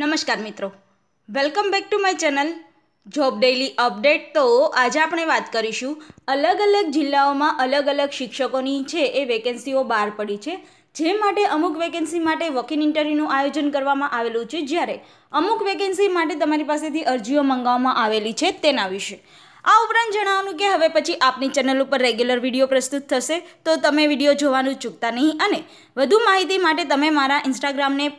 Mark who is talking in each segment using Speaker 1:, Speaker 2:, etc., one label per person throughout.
Speaker 1: નમસ્કાર મિત્રો welcome back to my channel job daily update તો આજે આપણે વાત કરીશું અલગ અલગ જિલ્લાઓમાં અલગ અલગ શિક્ષકોની છે એ વેકેન્સીઓ બહાર પડી છે જે માટે અમુક વેકેન્સી માટે વકીલ ઇન્ટરવ્યૂનું આયોજન કરવામાં આવેલું છે જ્યારે અમુક વેકેન્સી માટે તમારી પાસેથી અરજીઓ મંગાવવામાં આવેલી છે તેના વિશે આ ઉપરાંત જણાવવાનું કે હવે પછી આપની ચેનલ ઉપર રેગ્યુલર વિડીયો પ્રસ્તુત થશે તો તમે વિડીયો જોવાનું ચૂકતા નહીં અને વધુ માહિતી માટે તમે મારા ઇન્સ્ટાગ્રામને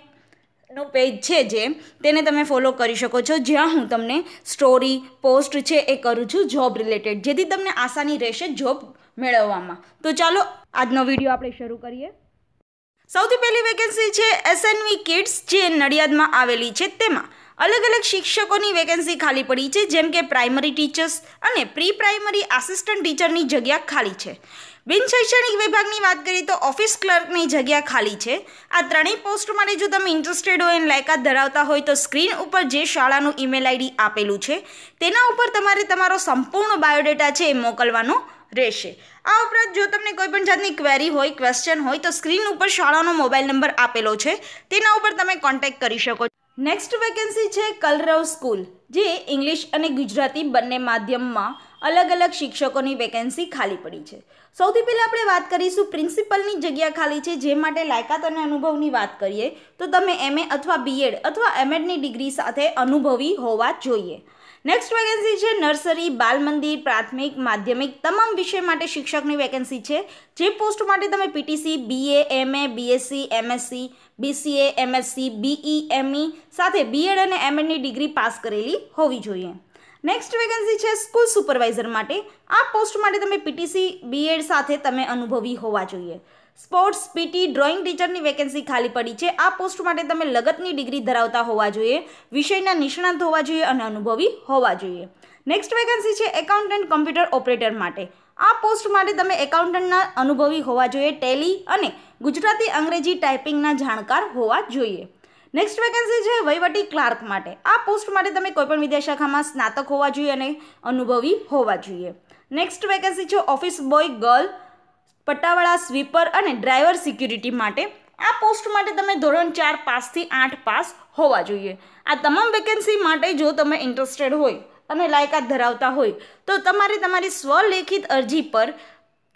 Speaker 1: નો પેજ છે જે તેને તમે ફોલો કરી શકો છો જ્યાં હું તમને સ્ટોરી પોસ્ટ છે એ કરું છું જોબ રિલેટેડ જેથી તમને આસાની રહેશે જોબ મેળવવામાં તો ચાલો આજનો વિડીયો આપણે શરૂ કરીએ સૌથી પહેલી વેકેન્સી છે એસએનવી કિડ્સ જે નડિયાદમાં આવેલી છે તેમાં અલગ અલગ શિક્ષકોની વેકેન્સી ખાલી પડી છે જેમ કે પ્રાઇમરી ટીચર્સ અને પ્રી પ્રાઇમરી આસિસ્ટન્ટ ટીચરની જગ્યા ખાલી છે બિન શૈક્ષણિક વિભાગની વાત કરીએ તો ઓફિસ ક્લર્કની જગ્યા ખાલી છે આ ત્રણેય પોસ્ટ માટે જો તમે ઇન્ટરેસ્ટેડ હોય અને લાયકાત ધરાવતા હોય તો સ્ક્રીન ઉપર જે શાળાનું ઈમેલ આઈડી આપેલું છે તેના ઉપર તમારે તમારો સંપૂર્ણ બાયોડેટા છે એ મોકલવાનો રહેશે આ ઉપરાંત જો તમને કોઈપણ જાતની ક્વેરી હોય ક્વેશ્ચન હોય તો સ્ક્રીન ઉપર શાળાનો મોબાઈલ નંબર આપેલો છે તેના ઉપર તમે કોન્ટેક્ટ કરી શકો છો નેક્સ્ટ વેકેન્સી છે કલરવ સ્કૂલ જે ઇંગ્લિશ અને ગુજરાતી બંને માધ્યમમાં અલગ અલગ શિક્ષકોની વેકેન્સી ખાલી પડી છે સૌથી પહેલાં આપણે વાત કરીશું પ્રિન્સિપલની જગ્યા ખાલી છે જે માટે લાયકાત અને અનુભવની વાત કરીએ તો તમે એમએ અથવા બીએડ અથવા એમએડની ડિગ્રી સાથે અનુભવી હોવા જોઈએ નેક્સ્ટ વેકેન્સી છે નર્સરી બાલ મંદિર પ્રાથમિક માધ્યમિક તમામ વિષય માટે શિક્ષકની વેકેન્સી છે જે પોસ્ટ માટે તમે PTC BA MA BSc MSc BCA MSc BE ME સાથે બીએડ અને એમએડની ડિગ્રી પાસ કરેલી હોવી જોઈએ નેક્સ્ટ વેકેન્સી છે સ્કૂલ સુપરવાઇઝર માટે આ પોસ્ટ માટે તમે પીટીસી બીએડ સાથે તમે અનુભવી હોવા જોઈએ સ્પોર્ટ્સ પીટી ડ્રોઈંગ ટીચરની વેકેન્સી ખાલી પડી છે આ પોસ્ટ માટે તમે લગતની ડિગ્રી ધરાવતા હોવા જોઈએ વિષયના નિષ્ણાંત હોવા જોઈએ અને અનુભવી હોવા જોઈએ નેક્સ્ટ વેકેન્સી છે એકાઉન્ટન્ટ કમ્પ્યુટર ઓપરેટર માટે આ પોસ્ટ માટે તમે એકાઉન્ટન્ટના અનુભવી હોવા જોઈએ ટેલી અને ગુજરાતી અંગ્રેજી ટાઈપિંગના જાણકાર હોવા જોઈએ નેક્સ્ટ વેકેન્સી છે વહીવટી ક્લાર્ક માટે આ પોસ્ટ માટે તમે કોઈપણ વિદ્યાશાખામાં સ્નાતક હોવા જોઈએ અને અનુભવી હોવા જોઈએ નેક્સ્ટ વેકેન્સી છે ઓફિસ બોય ગર્લ પટ્ટાવાળા સ્વીપર અને ડ્રાઈવર સિક્યુરિટી માટે આ પોસ્ટ માટે તમે ધોરણ ચાર પાસથી આઠ પાસ હોવા જોઈએ આ તમામ વેકેન્સી માટે જો તમે ઇન્ટરેસ્ટેડ હોય અને લાયકાત ધરાવતા હોય તો તમારે તમારી સ્વલેખિત અરજી પર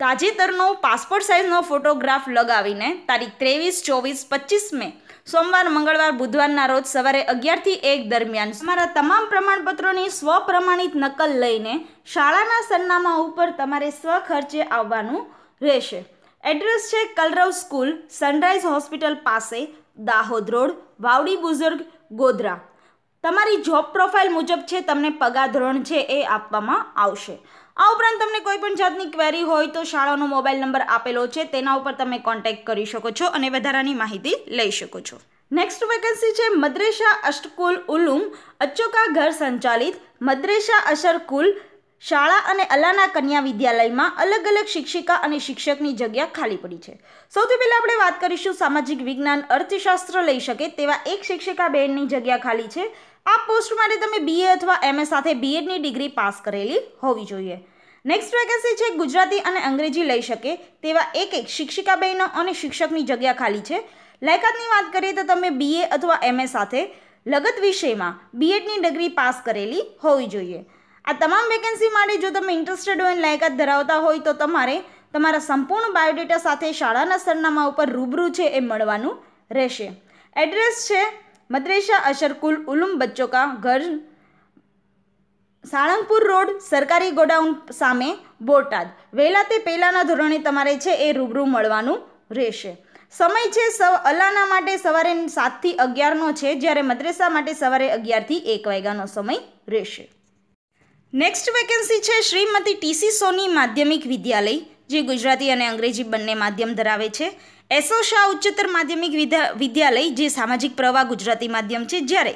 Speaker 1: તાજેતરનો પાસપોર્ટ સાઇઝનો ફોટોગ્રાફ લગાવીને તારીખ ત્રેવીસ ચોવીસ પચીસ મે સોમવાર મંગળવાર બુધવારના રોજ સવારે અગિયારથી એક દરમિયાન તમારા તમામ પ્રમાણપત્રોની સ્વપ્રમાણિત નકલ લઈને શાળાના સરનામા ઉપર તમારે સ્વખર્ચે આવવાનું રહેશે એડ્રેસ છે કલરવ સ્કૂલ સનરાઈઝ હોસ્પિટલ પાસે દાહોદ રોડ વાવડી બુઝુર્ગ ગોધરા તમારી જોબ પ્રોફાઇલ મુજબ છે તમને પગાર ધોરણ છે એ આપવામાં આવશે આ ઉપરાંત તમને કોઈ પણ જાતની ક્વેરી હોય તો શાળાનો મોબાઈલ નંબર આપેલો છે તેના ઉપર તમે કોન્ટેક્ટ કરી શકો છો અને વધારાની માહિતી લઈ શકો છો નેક્સ્ટ વેકન્સી છે મદ્રેસા અષ્ટકુલ ઉલુમ અચોકા ઘર સંચાલિત મદ્રેસા અશરકુલ શાળા અને અલાના કન્યા વિદ્યાલયમાં અલગ અલગ શિક્ષિકા અને શિક્ષકની જગ્યા ખાલી પડી છે સૌથી પહેલાં આપણે વાત કરીશું સામાજિક વિજ્ઞાન અર્થશાસ્ત્ર લઈ શકે તેવા એક શિક્ષિકા બેનની જગ્યા ખાલી છે આ પોસ્ટ માટે તમે બીએ અથવા એમએ સાથે બીએડની ડિગ્રી પાસ કરેલી હોવી જોઈએ નેક્સ્ટ વેકેન્સી છે ગુજરાતી અને અંગ્રેજી લઈ શકે તેવા એક એક શિક્ષિકા બહેનો અને શિક્ષકની જગ્યા ખાલી છે લાયકાતની વાત કરીએ તો તમે બીએ અથવા એમએ સાથે લગત વિષયમાં બીએડની ડિગ્રી પાસ કરેલી હોવી જોઈએ આ તમામ વેકેન્સી માટે જો તમે ઇન્ટરેસ્ટેડ હોય લાયકાત ધરાવતા હોય તો તમારે તમારા સંપૂર્ણ બાયોડેટા સાથે શાળાના સરનામા ઉપર રૂબરૂ છે એ મળવાનું રહેશે એડ્રેસ છે મદ્રેસા અશરકુલ ઉલુમ બચ્ચોકા ઘર સાળંગપુર રોડ સરકારી ગોડાઉન સામે બોટાદ વહેલા તે પહેલાંના ધોરણે તમારે છે એ રૂબરૂ મળવાનું રહેશે સમય છે સવ અલાના માટે સવારે સાતથી અગિયારનો છે જ્યારે મદ્રેસા માટે સવારે અગિયારથી એક વાગ્યાનો સમય રહેશે નેક્સ્ટ વેકેન્સી છે શ્રીમતી ટીસી સોની માધ્યમિક વિદ્યાલય જે ગુજરાતી અને અંગ્રેજી બંને માધ્યમ ધરાવે છે એસો શાહ ઉચ્ચતર માધ્યમિક વિદ્યાલય જે સામાજિક પ્રવાહ ગુજરાતી માધ્યમ છે જ્યારે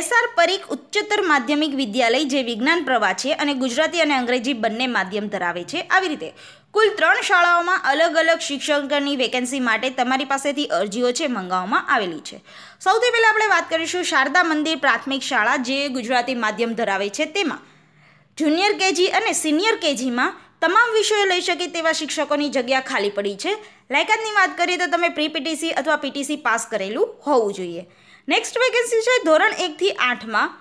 Speaker 1: એસઆર પરીખ ઉચ્ચતર માધ્યમિક વિદ્યાલય જે વિજ્ઞાન પ્રવાહ છે અને ગુજરાતી અને અંગ્રેજી બંને માધ્યમ ધરાવે છે આવી રીતે કુલ ત્રણ શાળાઓમાં અલગ અલગ શિક્ષકોની વેકેન્સી માટે તમારી પાસેથી અરજીઓ છે મંગાવવામાં આવેલી છે સૌથી પહેલાં આપણે વાત કરીશું શારદા મંદિર પ્રાથમિક શાળા જે ગુજરાતી માધ્યમ ધરાવે છે તેમાં જુનિયર કેજી અને સિનિયર કેજીમાં તમામ વિષયો લઈ શકે તેવા શિક્ષકોની જગ્યા ખાલી પડી છે લાયકાતની વાત કરીએ તો તમે પ્રી પીટીસી અથવા પીટીસી પાસ કરેલું હોવું જોઈએ નેક્સ્ટ વેકેન્સી છે ધોરણ એકથી આઠમાં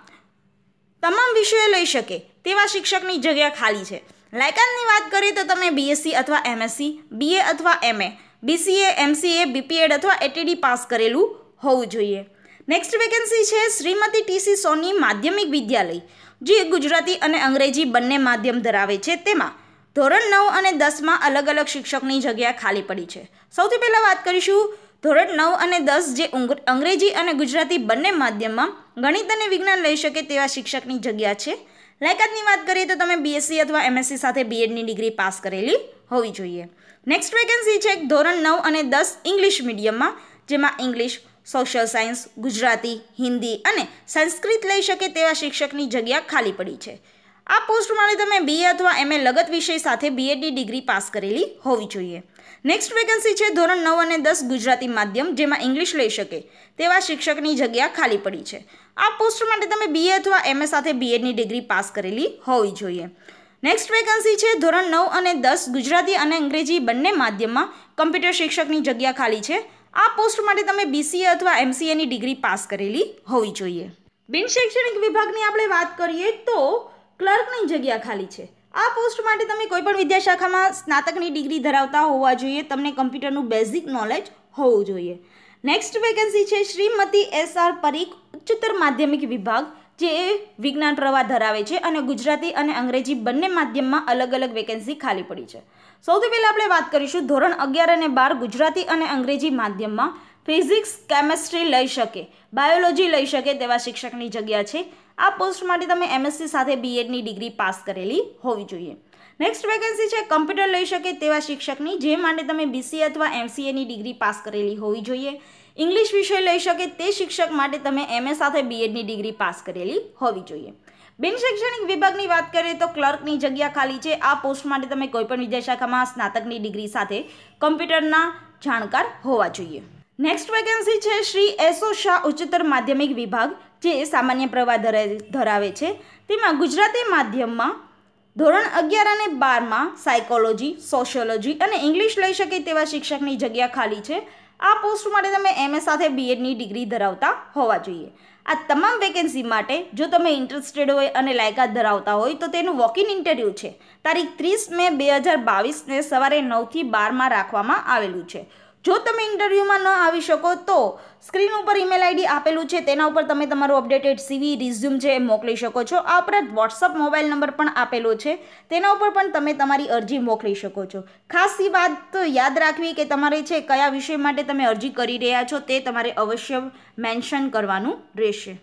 Speaker 1: તમામ વિષયો લઈ શકે તેવા શિક્ષકની જગ્યા ખાલી છે લાયકાતની વાત કરીએ તો તમે બીએસસી અથવા એમએસસી બીએ અથવા એમએ બીસીએ એમસીએ બીપીએડ અથવા એટીડી પાસ કરેલું હોવું જોઈએ નેક્સ્ટ વેકેન્સી છે શ્રીમતી ટીસી સોની માધ્યમિક વિદ્યાલય જે ગુજરાતી અને અંગ્રેજી બંને માધ્યમ ધરાવે છે તેમાં ધોરણ નવ અને દસમાં અલગ અલગ શિક્ષકની જગ્યા ખાલી પડી છે સૌથી પહેલાં વાત કરીશું ધોરણ નવ અને દસ જે અંગ્રેજી અને ગુજરાતી બંને માધ્યમમાં ગણિત અને વિજ્ઞાન લઈ શકે તેવા શિક્ષકની જગ્યા છે લાયકાતની વાત કરીએ તો તમે બીએસસી અથવા એમએસસી સાથે બીએડની ડિગ્રી પાસ કરેલી હોવી જોઈએ નેક્સ્ટ વેકેન્સી છે ધોરણ નવ અને દસ ઇંગ્લિશ મીડિયમમાં જેમાં English social science Gujarati Hindi અને સંસ્કૃત લઈ શકે તેવા શિક્ષકની જગ્યા ખાલી પડી છે આ પોસ્ટ માટે તમે બીએ અથવા એમએ લગત વિષય સાથે બીએડની ડિગ્રી પાસ કરેલી હોવી જોઈએ નેક્સ્ટ વેકન્સી છે ધોરણ નવ અને દસ ગુજરાતી માધ્યમ જેમાં ઇંગ્લિશ લઈ શકે તેવા શિક્ષકની જગ્યા ખાલી પડી છે આ પોસ્ટ માટે તમે બીએ અથવા એમએ સાથે બીએડની ડિગ્રી પાસ કરેલી હોવી જોઈએ નેક્સ્ટ વેકન્સી છે ધોરણ નવ અને દસ ગુજરાતી અને અંગ્રેજી બંને માધ્યમમાં કમ્પ્યુટર શિક્ષકની જગ્યા ખાલી છે આ પોસ્ટ માટે તમે બીસીએ અથવા એમસીએની ડિગ્રી પાસ કરેલી હોવી જોઈએ બિન શૈક્ષણિક વિભાગની આપણે વાત કરીએ તો ક્લર્કની જગ્યા ખાલી છે આ પોસ્ટ માટે તમે કોઈપણ વિદ્યાશાખામાં સ્નાતકની ડિગ્રી ધરાવતા હોવા જોઈએ તમને કમ્પ્યુટરનું બેઝિક નોલેજ હોવું જોઈએ નેક્સ્ટ વેકેન્સી છે શ્રીમતી એસ આર પરીખ ઉચ્ચતર માધ્યમિક વિભાગ જે વિજ્ઞાન પ્રવાહ ધરાવે છે અને ગુજરાતી અને અંગ્રેજી બંને માધ્યમમાં અલગ અલગ વેકેન્સી ખાલી પડી છે સૌથી પહેલાં આપણે વાત કરીશું ધોરણ અગિયાર અને બાર ગુજરાતી અને અંગ્રેજી માધ્યમમાં ફિઝિક્સ કેમેસ્ટ્રી લઈ શકે બાયોલોજી લઈ શકે તેવા શિક્ષકની જગ્યા છે આ પોસ્ટ માટે તમે એમએસસી સાથે બીએડની ડિગ્રી પાસ કરેલી હોવી જોઈએ નેક્સ્ટ વેકેન્સી છે કમ્પ્યુટર લઈ શકે તેવા શિક્ષકની જે માટે તમે બીસી અથવા એમસીએની ડિગ્રી પાસ કરેલી હોવી જોઈએ ઇંગ્લિશ વિષય લઈ શકે તે શિક્ષક માટે તમે એમએ સાથે બીએડની ડિગ્રી પાસ કરેલી હોવી જોઈએ બિન શૈક્ષણિક વિભાગની વાત કરીએ તો ક્લર્કની જગ્યા ખાલી છે આ પોસ્ટ માટે તમે કોઈપણ વિદ્યાશાખામાં સ્નાતકની ડિગ્રી સાથે કમ્પ્યુટરના જાણકાર હોવા જોઈએ નેક્સ્ટ વેકેન્સી છે શ્રી એસો શાહ ઉચ્ચતર માધ્યમિક વિભાગ જે સામાન્ય પ્રવાહ ધરાવે છે તેમાં ગુજરાતી માધ્યમમાં ધોરણ અગિયાર અને બારમાં સાયકોલોજી સોશિયોલોજી અને ઇંગ્લિશ લઈ શકે તેવા શિક્ષકની જગ્યા ખાલી છે આ પોસ્ટ માટે તમે એમએ સાથે બીએડની ડિગ્રી ધરાવતા હોવા જોઈએ આ તમામ વેકેન્સી માટે જો તમે ઇન્ટરેસ્ટેડ હોય અને લાયકાત ધરાવતા હોય તો તેનું વોક ઇન ઇન્ટરવ્યૂ છે તારીખ ત્રીસ મે બે હજાર બાવીસને સવારે નવથી બારમાં રાખવામાં આવેલું છે જો તમે ઇન્ટરવ્યૂમાં ન આવી શકો તો સ્ક્રીન ઉપર ઈમેલ આઈડી આપેલું છે તેના ઉપર તમે તમારું અપડેટેડ સીવી રિઝ્યુમ છે એ મોકલી શકો છો આ ઉપરાંત વોટ્સઅપ મોબાઈલ નંબર પણ આપેલો છે તેના ઉપર પણ તમે તમારી અરજી મોકલી શકો છો ખાસી વાત યાદ રાખવી કે તમારે છે કયા વિષય માટે તમે અરજી કરી રહ્યા છો તે તમારે અવશ્ય મેન્શન કરવાનું રહેશે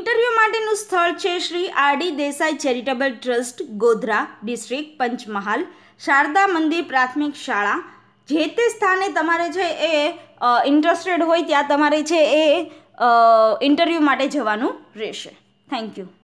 Speaker 1: ઇન્ટરવ્યૂ માટેનું સ્થળ છે Shri RD Desai charitable trust Godhra district Panchmahal Sharda Mandir પ્રાથમિક શાળા જે તે સ્થાને તમારે છે એ ઇન્ટરેસ્ટેડ હોય ત્યાં તમારે છે એ ઇન્ટરવ્યૂ માટે જવાનું રહેશે થેન્ક યુ